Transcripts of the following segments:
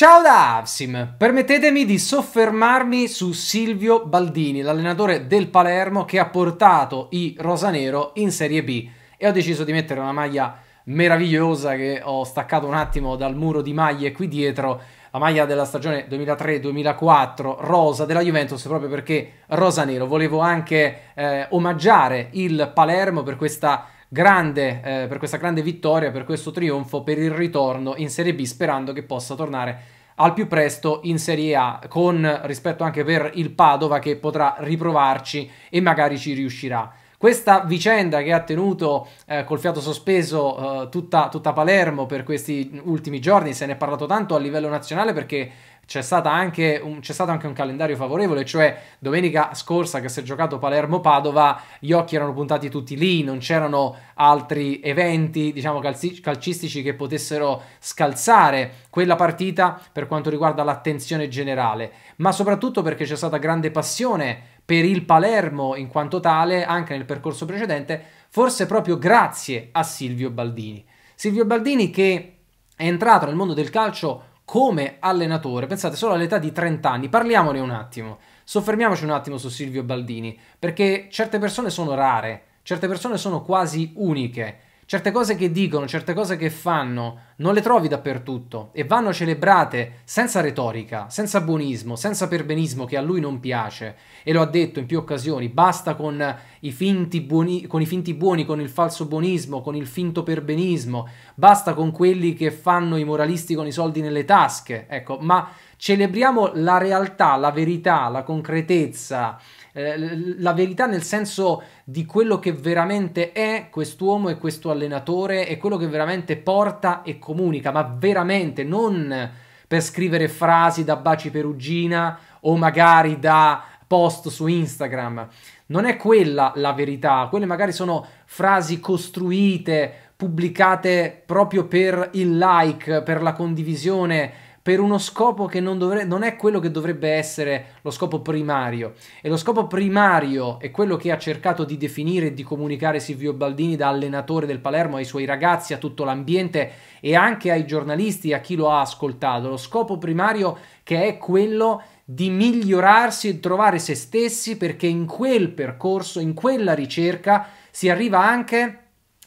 Ciao da Avsim, permettetemi di soffermarmi su Silvio Baldini, l'allenatore del Palermo che ha portato i Rosanero in Serie B e ho deciso di mettere una maglia meravigliosa che ho staccato un attimo dal muro di maglie qui dietro, la maglia della stagione 2003-2004 rosa della Juventus proprio perché Rosanero, Volevo anche eh, omaggiare il Palermo per questa grande, eh, per questa grande vittoria, per questo trionfo, per il ritorno in Serie B, sperando che possa tornare al più presto in Serie A, con rispetto anche per il Padova che potrà riprovarci e magari ci riuscirà. Questa vicenda che ha tenuto eh, col fiato sospeso eh, tutta, tutta, Palermo per questi ultimi giorni, se ne è parlato tanto a livello nazionale perché c'è, stato anche un, un calendario favorevole, cioè domenica scorsa che si è giocato Palermo-Padova, gli occhi erano puntati tutti lì, non c'erano altri eventi diciamo, calci- calcistici che potessero scalzare quella partita per quanto riguarda l'attenzione generale, ma soprattutto perché c'è stata grande passione per il Palermo in quanto tale anche nel percorso precedente, forse proprio grazie a Silvio Baldini. Silvio Baldini che è entrato nel mondo del calcio come allenatore, pensate solo all'età di 30 anni, parliamone un attimo, soffermiamoci un attimo su Silvio Baldini, perché certe persone sono rare, certe persone sono quasi uniche Certe cose che dicono, certe cose che fanno, non le trovi dappertutto e vanno celebrate senza retorica, senza buonismo, senza perbenismo che a lui non piace. E lo ha detto in più occasioni, basta con i finti buoni, con, finti buoni, con il falso buonismo, con il finto perbenismo, basta con quelli che fanno i moralisti con i soldi nelle tasche. Ecco, ma celebriamo la realtà, la verità, la concretezza, eh, la verità nel senso di quello che veramente è quest'uomo e questo allenatore e quello che veramente porta e comunica, ma veramente non per scrivere frasi da baci perugina o magari da post su Instagram. Non è quella la verità, quelle magari sono frasi costruite, pubblicate proprio per il like, per la condivisione, per uno scopo che non, dovre- non è quello che dovrebbe essere lo scopo primario. E lo scopo primario è quello che ha cercato di definire e di comunicare Silvio Baldini da allenatore del Palermo ai suoi ragazzi, a tutto l'ambiente e anche ai giornalisti, a chi lo ha ascoltato. Lo scopo primario che è quello di migliorarsi e trovare se stessi perché in quel percorso, in quella ricerca si arriva anche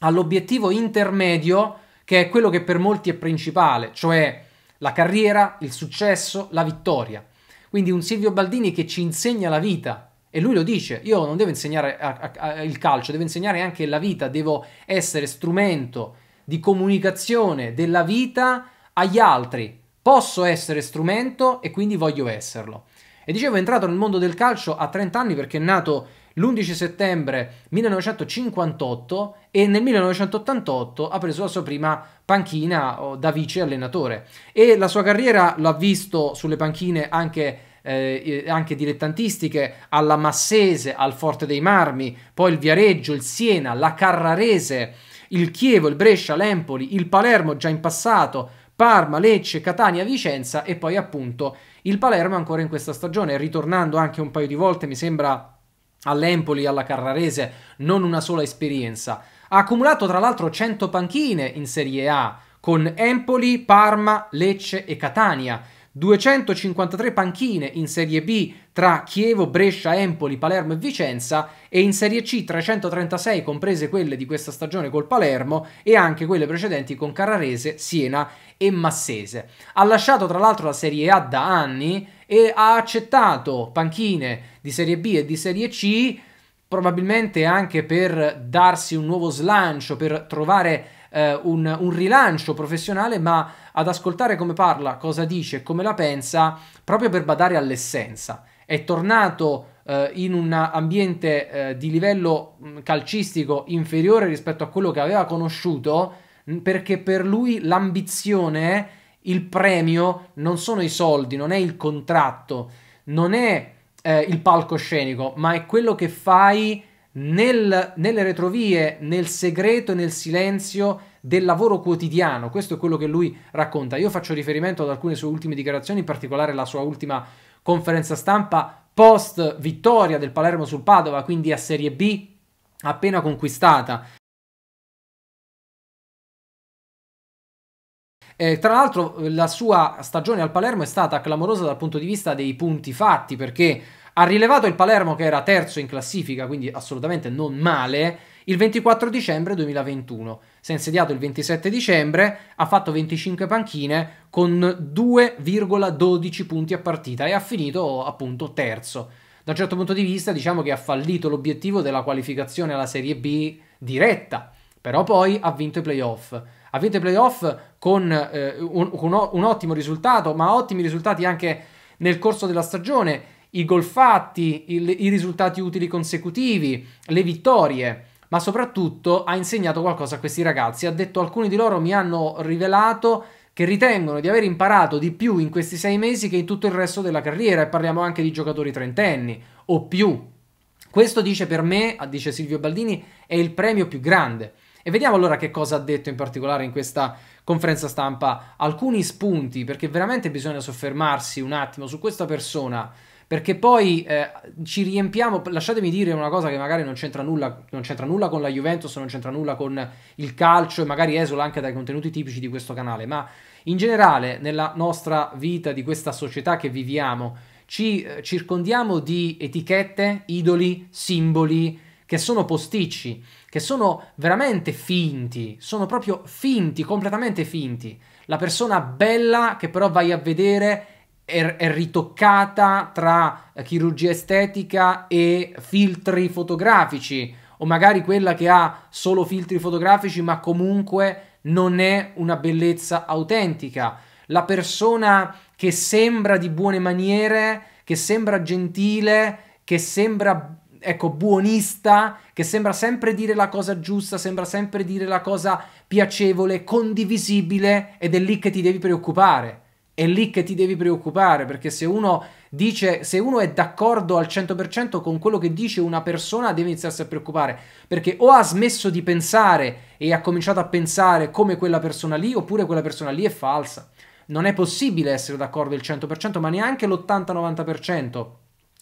all'obiettivo intermedio che è quello che per molti è principale, cioè la carriera, il successo, la vittoria. Quindi un Silvio Baldini che ci insegna la vita. E lui lo dice, io non devo insegnare a, a, a, il calcio, devo insegnare anche la vita, devo essere strumento di comunicazione della vita agli altri. Posso essere strumento e quindi voglio esserlo. E dicevo, è entrato nel mondo del calcio a 30 anni perché è nato l'11 settembre 1958 e nel 1988 ha preso la sua prima panchina da vice allenatore e la sua carriera l'ha visto sulle panchine anche eh, anche dilettantistiche, alla Massese, al Forte dei Marmi, poi il Viareggio, il Siena, la Carrarese, il Chievo, il Brescia, l'Empoli, il Palermo già in passato, Parma, Lecce, Catania, Vicenza e poi appunto il Palermo ancora in questa stagione, ritornando anche un paio di volte, mi sembra all'Empoli, alla Carrarese, non una sola esperienza. Ha accumulato tra l'altro 100 panchine in Serie A con Empoli, Parma, Lecce e Catania. 253 panchine in Serie B tra Chievo, Brescia, Empoli, Palermo e Vicenza e in Serie C 336 comprese quelle di questa stagione col Palermo e anche quelle precedenti con Carrarese, Siena e Massese. Ha lasciato tra l'altro la Serie A da anni e ha accettato panchine di Serie B e di Serie C probabilmente anche per darsi un nuovo slancio, per trovare eh, un, un rilancio professionale, ma ad ascoltare come parla, cosa dice e come la pensa, proprio per badare all'essenza. È tornato eh, in un ambiente eh, di livello mm, calcistico inferiore rispetto a quello che aveva conosciuto, perché per lui l'ambizione, il premio, non sono i soldi, non è il contratto, non è eh, il palcoscenico, ma è quello che fai nel, nelle retrovie, nel segreto e nel silenzio del lavoro quotidiano. Questo è quello che lui racconta. Io faccio riferimento ad alcune sue ultime dichiarazioni, in particolare la sua ultima conferenza stampa post vittoria del Palermo sul Padova, quindi a Serie B appena conquistata. Eh, tra l'altro la sua stagione al Palermo è stata clamorosa dal punto di vista dei punti fatti perché ha rilevato il Palermo che era terzo in classifica, quindi assolutamente non male, il 24 dicembre 2021. Si è insediato il 27 dicembre, ha fatto 25 panchine con 2,12 punti a partita e ha finito appunto terzo. Da un certo punto di vista diciamo che ha fallito l'obiettivo della qualificazione alla Serie B diretta, però poi ha vinto i playoff. Ha vinto i playoff con eh, un, un, un ottimo risultato, ma ottimi risultati anche nel corso della stagione i gol fatti, i, i risultati utili consecutivi, le vittorie ma soprattutto ha insegnato qualcosa a questi ragazzi. Ha detto alcuni di loro mi hanno rivelato che ritengono di aver imparato di più in questi sei mesi che in tutto il resto della carriera e parliamo anche di giocatori trentenni o più. Questo dice per me, dice Silvio Baldini, è il premio più grande. E vediamo allora che cosa ha detto in particolare in questa conferenza stampa. Alcuni spunti, perché veramente bisogna soffermarsi un attimo su questa persona perché poi eh, ci riempiamo, lasciatemi dire una cosa che magari non c'entra nulla, non c'entra nulla con la Juventus, non c'entra nulla con il calcio e magari esula anche dai contenuti tipici di questo canale, ma in generale nella nostra vita di questa società che viviamo ci eh, circondiamo di etichette, idoli, simboli che sono posticci, che sono veramente finti, sono proprio finti, completamente finti. La persona bella che però vai a vedere è, è ritoccata tra chirurgia estetica e filtri fotografici o magari quella che ha solo filtri fotografici ma comunque non è una bellezza autentica. La persona che sembra di buone maniere, che sembra gentile, che sembra ecco, buonista, che sembra sempre dire la cosa giusta, sembra sempre dire la cosa piacevole, condivisibile ed è lì che ti devi preoccupare è lì che ti devi preoccupare, perché se uno, dice, se uno è d'accordo al 100% con quello che dice una persona, deve iniziarsi a preoccupare, perché o ha smesso di pensare e ha cominciato a pensare come quella persona lì, oppure quella persona lì è falsa. Non è possibile essere d'accordo il 100%, ma neanche l'80-90%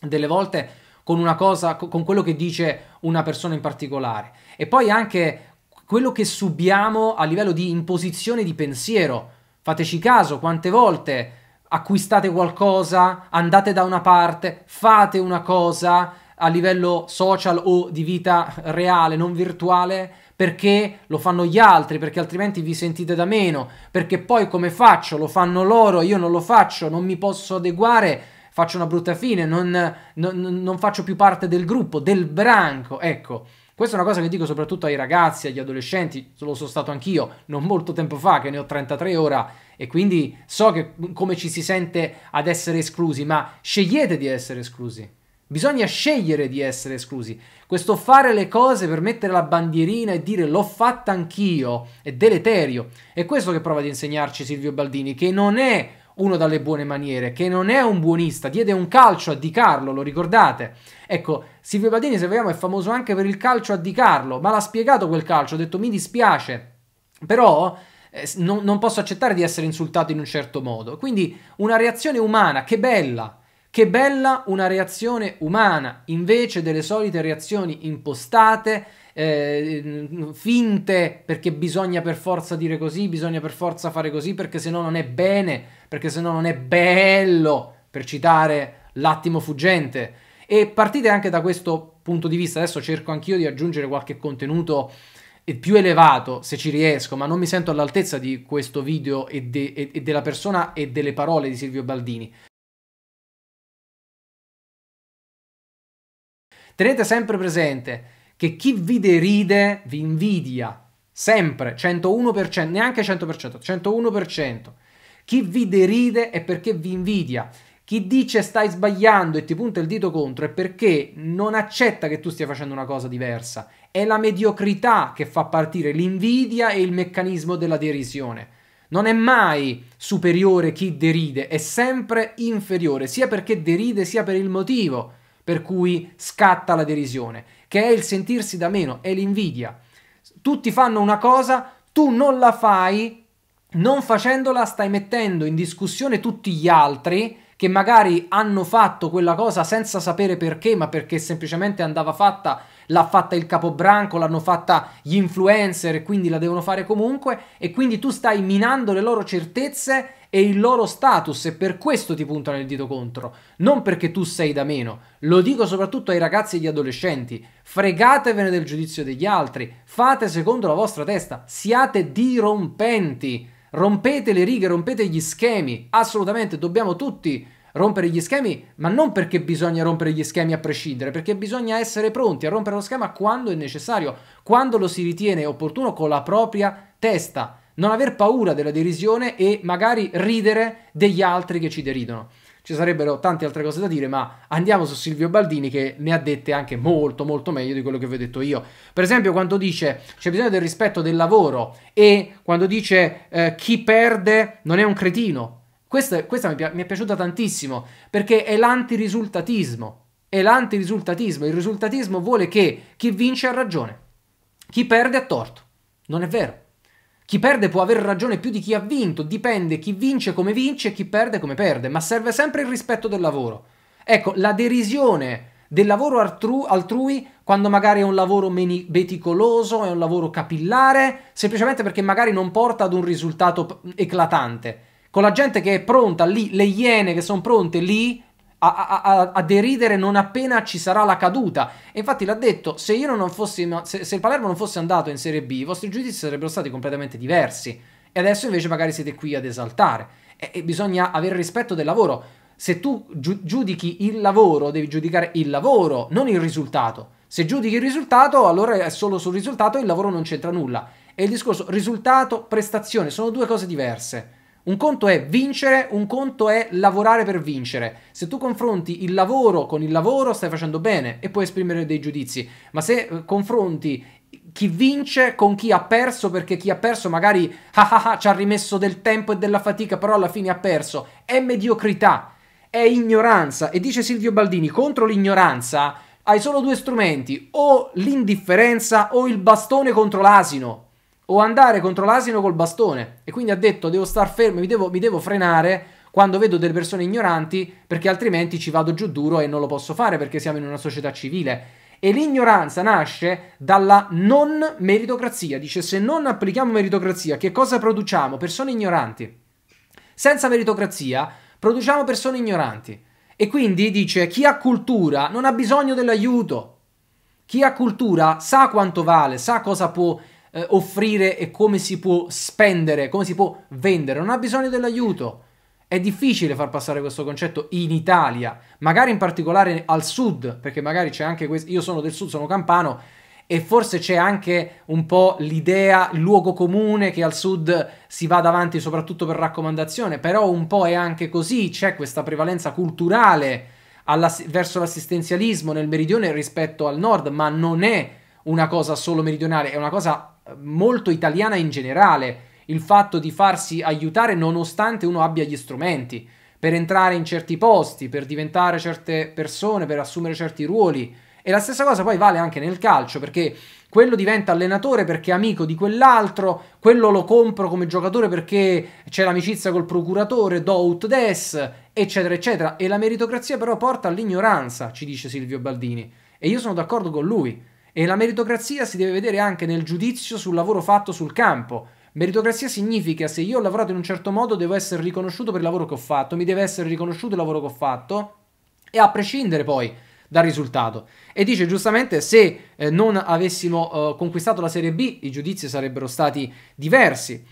delle volte con una cosa, con quello che dice una persona in particolare. E poi anche quello che subiamo a livello di imposizione di pensiero Fateci caso quante volte acquistate qualcosa, andate da una parte, fate una cosa a livello social o di vita reale, non virtuale, perché lo fanno gli altri, perché altrimenti vi sentite da meno, perché poi come faccio? Lo fanno loro, io non lo faccio, non mi posso adeguare, faccio una brutta fine, non, non, non faccio più parte del gruppo, del branco, ecco. Questa è una cosa che dico soprattutto ai ragazzi, agli adolescenti, lo sono stato anch'io non molto tempo fa, che ne ho 33 ora, e quindi so che, come ci si sente ad essere esclusi, ma scegliete di essere esclusi. Bisogna scegliere di essere esclusi. Questo fare le cose per mettere la bandierina e dire l'ho fatta anch'io è deleterio. È questo che prova ad insegnarci Silvio Baldini, che non è uno dalle buone maniere, che non è un buonista, diede un calcio a Di Carlo, lo ricordate? Ecco, Silvio Patini, se vogliamo, è famoso anche per il calcio a Di Carlo, ma l'ha spiegato quel calcio, ha detto mi dispiace, però eh, non, non posso accettare di essere insultato in un certo modo. Quindi una reazione umana, che bella, che bella una reazione umana, invece delle solite reazioni impostate eh, finte perché bisogna per forza dire così, bisogna per forza fare così perché se no non è bene, perché se no non è bello, per citare l'attimo fuggente. E partite anche da questo punto di vista, adesso cerco anch'io di aggiungere qualche contenuto eh, più elevato se ci riesco, ma non mi sento all'altezza di questo video e, de e della persona e delle parole di Silvio Baldini. Tenete sempre presente che chi vi deride vi invidia, sempre, 101%, neanche 100%, 101%. Chi vi deride è perché vi invidia. Chi dice stai sbagliando e ti punta il dito contro è perché non accetta che tu stia facendo una cosa diversa. È la mediocrità che fa partire l'invidia e il meccanismo della derisione. Non è mai superiore chi deride, è sempre inferiore, sia perché deride sia per il motivo per cui scatta la derisione che è il sentirsi da meno, è l'invidia. Tutti fanno una cosa, tu non la fai, non facendola stai mettendo in discussione tutti gli altri che magari hanno fatto quella cosa senza sapere perché, ma perché semplicemente andava fatta, l'ha fatta il capobranco, l'hanno fatta gli influencer e quindi la devono fare comunque e quindi tu stai minando le loro certezze e il loro status e per questo ti puntano il dito contro, non perché tu sei da meno. Lo dico soprattutto ai ragazzi e agli adolescenti, fregatevene del giudizio degli altri, fate secondo la vostra testa, siate dirompenti, rompete le righe, rompete gli schemi, assolutamente dobbiamo tutti rompere gli schemi, ma non perché bisogna rompere gli schemi a prescindere, perché bisogna essere pronti a rompere lo schema quando è necessario, quando lo si ritiene opportuno con la propria testa non aver paura della derisione e magari ridere degli altri che ci deridono. Ci sarebbero tante altre cose da dire, ma andiamo su Silvio Baldini che ne ha dette anche molto molto meglio di quello che vi ho detto io. Per esempio quando dice c'è bisogno del rispetto del lavoro e quando dice eh, chi perde non è un cretino. Questa, questa mi, pi- mi è piaciuta tantissimo perché è l'antirisultatismo. È l'antirisultatismo. Il risultatismo vuole che chi vince ha ragione, chi perde ha torto. Non è vero. Chi perde può aver ragione più di chi ha vinto, dipende chi vince come vince e chi perde come perde, ma serve sempre il rispetto del lavoro. Ecco, la derisione del lavoro altru altrui quando magari è un lavoro meticoloso, è un lavoro capillare, semplicemente perché magari non porta ad un risultato eclatante. Con la gente che è pronta lì, le iene che sono pronte lì a, a, a, deridere non appena ci sarà la caduta. E infatti l'ha detto, se, io non fossi, se, se il Palermo non fosse andato in Serie B, i vostri giudizi sarebbero stati completamente diversi. E adesso invece magari siete qui ad esaltare. E, e bisogna avere rispetto del lavoro. Se tu giu, giudichi il lavoro, devi giudicare il lavoro, non il risultato. Se giudichi il risultato, allora è solo sul risultato e il lavoro non c'entra nulla. E il discorso risultato, prestazione, sono due cose diverse. Un conto è vincere, un conto è lavorare per vincere. Se tu confronti il lavoro con il lavoro stai facendo bene e puoi esprimere dei giudizi, ma se eh, confronti chi vince con chi ha perso perché chi ha perso magari ah ah ah, ci ha rimesso del tempo e della fatica, però alla fine ha perso, è mediocrità, è ignoranza. E dice Silvio Baldini, contro l'ignoranza hai solo due strumenti, o l'indifferenza o il bastone contro l'asino o andare contro l'asino col bastone. E quindi ha detto devo star fermo, mi devo, mi devo frenare quando vedo delle persone ignoranti perché altrimenti ci vado giù duro e non lo posso fare perché siamo in una società civile. E l'ignoranza nasce dalla non meritocrazia. Dice se non applichiamo meritocrazia, che cosa produciamo? Persone ignoranti. Senza meritocrazia produciamo persone ignoranti. E quindi dice chi ha cultura non ha bisogno dell'aiuto. Chi ha cultura sa quanto vale, sa cosa può eh, offrire e come si può spendere, come si può vendere, non ha bisogno dell'aiuto. È difficile far passare questo concetto in Italia, magari in particolare al sud, perché magari c'è anche questo, io sono del sud, sono campano, e forse c'è anche un po' l'idea, il luogo comune che al sud si va avanti soprattutto per raccomandazione, però un po' è anche così, c'è questa prevalenza culturale verso l'assistenzialismo nel meridione rispetto al nord, ma non è una cosa solo meridionale, è una cosa molto italiana in generale il fatto di farsi aiutare nonostante uno abbia gli strumenti per entrare in certi posti, per diventare certe persone, per assumere certi ruoli. E la stessa cosa poi vale anche nel calcio, perché quello diventa allenatore perché è amico di quell'altro, quello lo compro come giocatore perché c'è l'amicizia col procuratore, do ut des, eccetera, eccetera. E la meritocrazia però porta all'ignoranza, ci dice Silvio Baldini. E io sono d'accordo con lui. E la meritocrazia si deve vedere anche nel giudizio sul lavoro fatto sul campo. Meritocrazia significa se io ho lavorato in un certo modo devo essere riconosciuto per il lavoro che ho fatto, mi deve essere riconosciuto il lavoro che ho fatto e a prescindere poi dal risultato. E dice giustamente se eh, non avessimo eh, conquistato la Serie B i giudizi sarebbero stati diversi.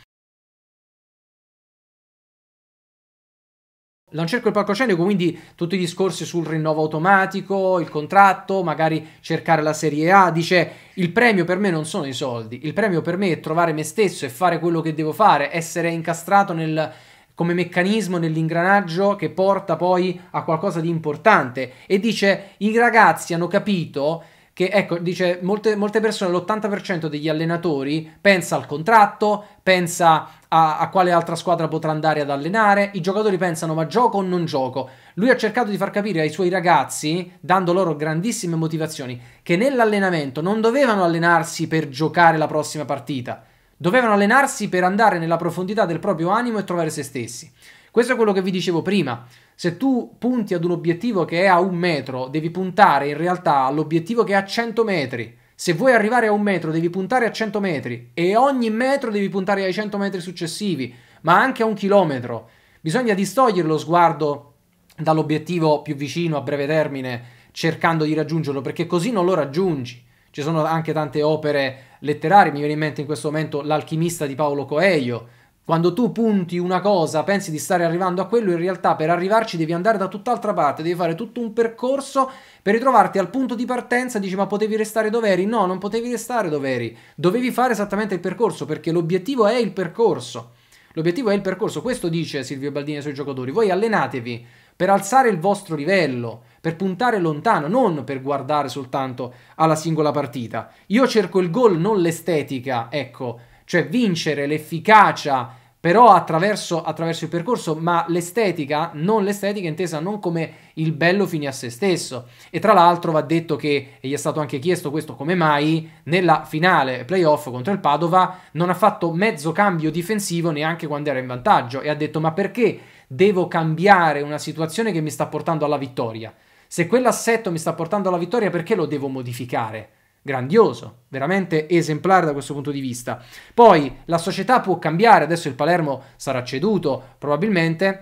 Non cerco il palcoscenico, quindi tutti i discorsi sul rinnovo automatico, il contratto, magari cercare la Serie A, dice il premio per me non sono i soldi, il premio per me è trovare me stesso e fare quello che devo fare, essere incastrato nel, come meccanismo nell'ingranaggio che porta poi a qualcosa di importante e dice i ragazzi hanno capito che ecco, dice molte, molte persone, l'80% degli allenatori pensa al contratto, pensa a, a, quale altra squadra potrà andare ad allenare, i giocatori pensano ma gioco o non gioco. Lui ha cercato di far capire ai suoi ragazzi, dando loro grandissime motivazioni, che nell'allenamento non dovevano allenarsi per giocare la prossima partita, dovevano allenarsi per andare nella profondità del proprio animo e trovare se stessi. Questo è quello che vi dicevo prima. Se tu punti ad un obiettivo che è a un metro, devi puntare in realtà all'obiettivo che è a 100 metri. Se vuoi arrivare a un metro, devi puntare a 100 metri e ogni metro devi puntare ai 100 metri successivi, ma anche a un chilometro. Bisogna distogliere lo sguardo dall'obiettivo più vicino a breve termine, cercando di raggiungerlo, perché così non lo raggiungi. Ci sono anche tante opere letterarie, mi viene in mente in questo momento L'alchimista di Paolo Coelho, quando tu punti una cosa, pensi di stare arrivando a quello, in realtà per arrivarci devi andare da tutt'altra parte, devi fare tutto un percorso per ritrovarti al punto di partenza, dici ma potevi restare dove eri? No, non potevi restare dove eri, dovevi fare esattamente il percorso perché l'obiettivo è il percorso. L'obiettivo è il percorso, questo dice Silvio Baldini ai suoi giocatori, voi allenatevi per alzare il vostro livello, per puntare lontano, non per guardare soltanto alla singola partita. Io cerco il gol, non l'estetica, ecco, cioè vincere l'efficacia però attraverso, attraverso, il percorso, ma l'estetica, non l'estetica intesa non come il bello fine a se stesso. E tra l'altro va detto che, e gli è stato anche chiesto questo come mai, nella finale playoff contro il Padova non ha fatto mezzo cambio difensivo neanche quando era in vantaggio e ha detto ma perché devo cambiare una situazione che mi sta portando alla vittoria? Se quell'assetto mi sta portando alla vittoria perché lo devo modificare? grandioso, veramente esemplare da questo punto di vista. Poi la società può cambiare, adesso il Palermo sarà ceduto probabilmente,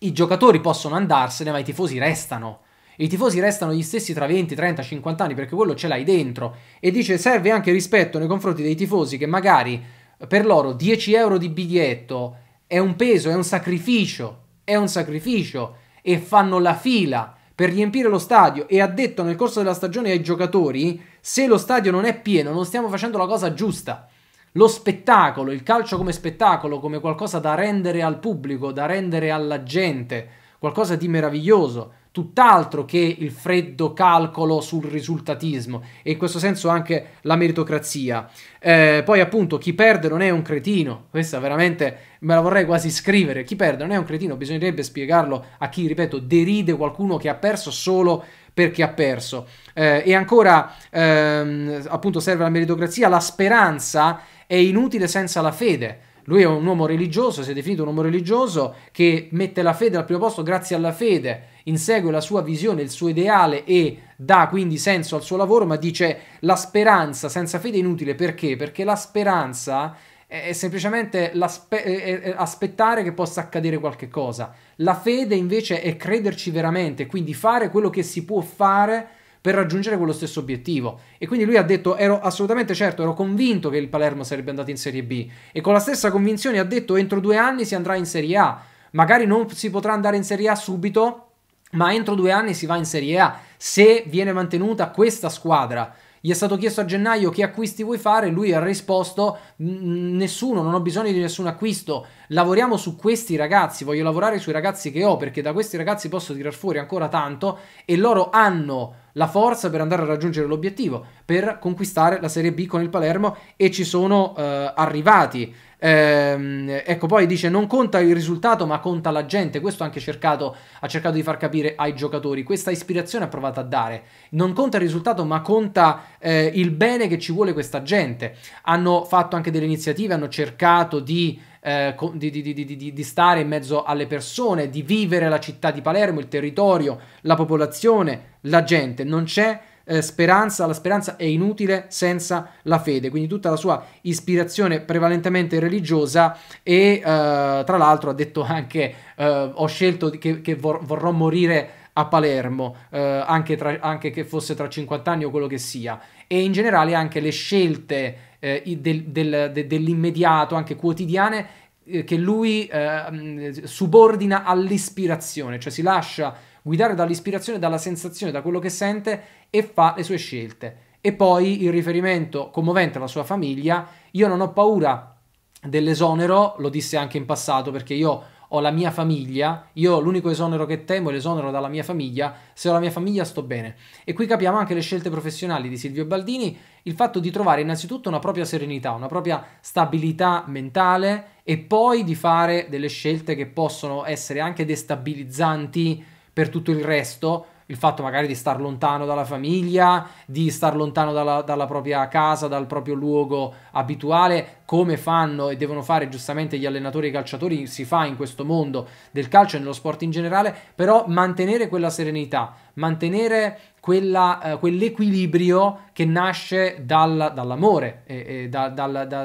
i giocatori possono andarsene, ma i tifosi restano. I tifosi restano gli stessi tra 20, 30, 50 anni perché quello ce l'hai dentro e dice serve anche rispetto nei confronti dei tifosi che magari per loro 10 euro di biglietto è un peso, è un sacrificio, è un sacrificio e fanno la fila per riempire lo stadio e ha detto nel corso della stagione ai giocatori se lo stadio non è pieno non stiamo facendo la cosa giusta. Lo spettacolo, il calcio come spettacolo, come qualcosa da rendere al pubblico, da rendere alla gente, qualcosa di meraviglioso tutt'altro che il freddo calcolo sul risultatismo e in questo senso anche la meritocrazia. Eh, poi appunto chi perde non è un cretino, questa veramente me la vorrei quasi scrivere, chi perde non è un cretino, bisognerebbe spiegarlo a chi, ripeto, deride qualcuno che ha perso solo perché ha perso. Eh, e ancora ehm, appunto serve la meritocrazia, la speranza è inutile senza la fede. Lui è un uomo religioso, si è definito un uomo religioso che mette la fede al primo posto grazie alla fede, insegue la sua visione, il suo ideale e dà quindi senso al suo lavoro, ma dice la speranza senza fede è inutile perché? Perché la speranza è semplicemente è aspettare che possa accadere qualche cosa. La fede invece è crederci veramente, quindi fare quello che si può fare per raggiungere quello stesso obiettivo. E quindi lui ha detto: Ero assolutamente certo, ero convinto che il Palermo sarebbe andato in Serie B. E con la stessa convinzione ha detto: Entro due anni si andrà in Serie A. Magari non si potrà andare in Serie A subito, ma entro due anni si va in Serie A. Se viene mantenuta questa squadra, gli è stato chiesto a gennaio che acquisti vuoi fare, lui ha risposto nessuno, non ho bisogno di nessun acquisto, lavoriamo su questi ragazzi, voglio lavorare sui ragazzi che ho perché da questi ragazzi posso tirar fuori ancora tanto e loro hanno la forza per andare a raggiungere l'obiettivo, per conquistare la Serie B con il Palermo e ci sono eh, arrivati. Ehm, ecco, poi dice non conta il risultato ma conta la gente, questo anche cercato, ha cercato di far capire ai giocatori, questa ispirazione ha provato a dare, non conta il risultato ma conta eh, il bene che ci vuole questa gente. Hanno fatto anche delle iniziative, hanno cercato di eh, di, di, di, di, stare in mezzo alle persone, di vivere la città di Palermo, il territorio, la popolazione, la gente. Non c'è eh, speranza, la speranza è inutile senza la fede, quindi tutta la sua ispirazione prevalentemente religiosa e eh, tra l'altro ha detto anche eh, ho scelto che, che vor- vorrò morire a Palermo, eh, anche, tra, anche, che fosse tra 50 anni o quello che sia, e in generale anche le scelte eh, del, del, de, dell'immediato, anche quotidiane, eh, che lui eh, mm, subordina all'ispirazione, cioè si lascia guidare dall'ispirazione, dalla sensazione, da quello che sente e fa le sue scelte. E poi il riferimento commovente alla sua famiglia, io non ho paura dell'esonero, lo disse anche in passato perché io ho la mia famiglia, io l'unico esonero che temo è l'esonero dalla mia famiglia, se ho la mia famiglia sto bene. E qui capiamo anche le scelte professionali di Silvio Baldini, il fatto di trovare innanzitutto una propria serenità, una propria stabilità mentale e poi di fare delle scelte che possono essere anche destabilizzanti per tutto il resto, il fatto magari di star lontano dalla famiglia, di star lontano dalla, dalla, propria casa, dal proprio luogo abituale, come fanno e devono fare giustamente gli allenatori e i calciatori, si fa in questo mondo del calcio e nello sport in generale, però mantenere quella serenità, mantenere quella, eh, quell'equilibrio che nasce dal, dall'amore, eh, eh, da, dal, da,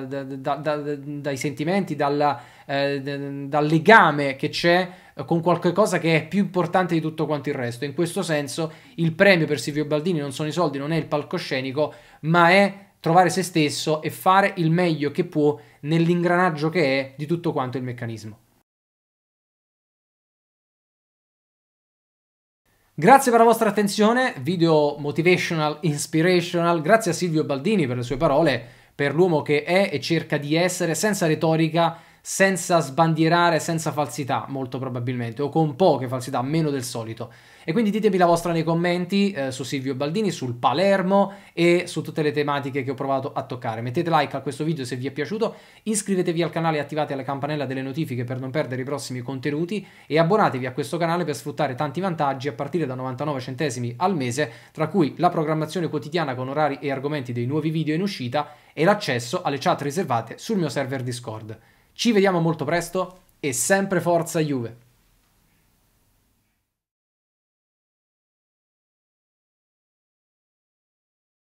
da, dai sentimenti, dalla eh, dal legame che c'è eh, con qualcosa che è più importante di tutto quanto il resto. In questo senso il premio per Silvio Baldini non sono i soldi, non è il palcoscenico, ma è trovare se stesso e fare il meglio che può nell'ingranaggio che è di tutto quanto il meccanismo. Grazie per la vostra attenzione, video motivational, inspirational, grazie a Silvio Baldini per le sue parole, per l'uomo che è e cerca di essere senza retorica senza sbandierare, senza falsità, molto probabilmente, o con poche falsità, meno del solito. E quindi ditemi la vostra nei commenti eh, su Silvio Baldini, sul Palermo e su tutte le tematiche che ho provato a toccare. Mettete like a questo video se vi è piaciuto, iscrivetevi al canale e attivate la campanella delle notifiche per non perdere i prossimi contenuti e abbonatevi a questo canale per sfruttare tanti vantaggi a partire da 99 centesimi al mese, tra cui la programmazione quotidiana con orari e argomenti dei nuovi video in uscita e l'accesso alle chat riservate sul mio server Discord. Ci vediamo molto presto e sempre forza Juve!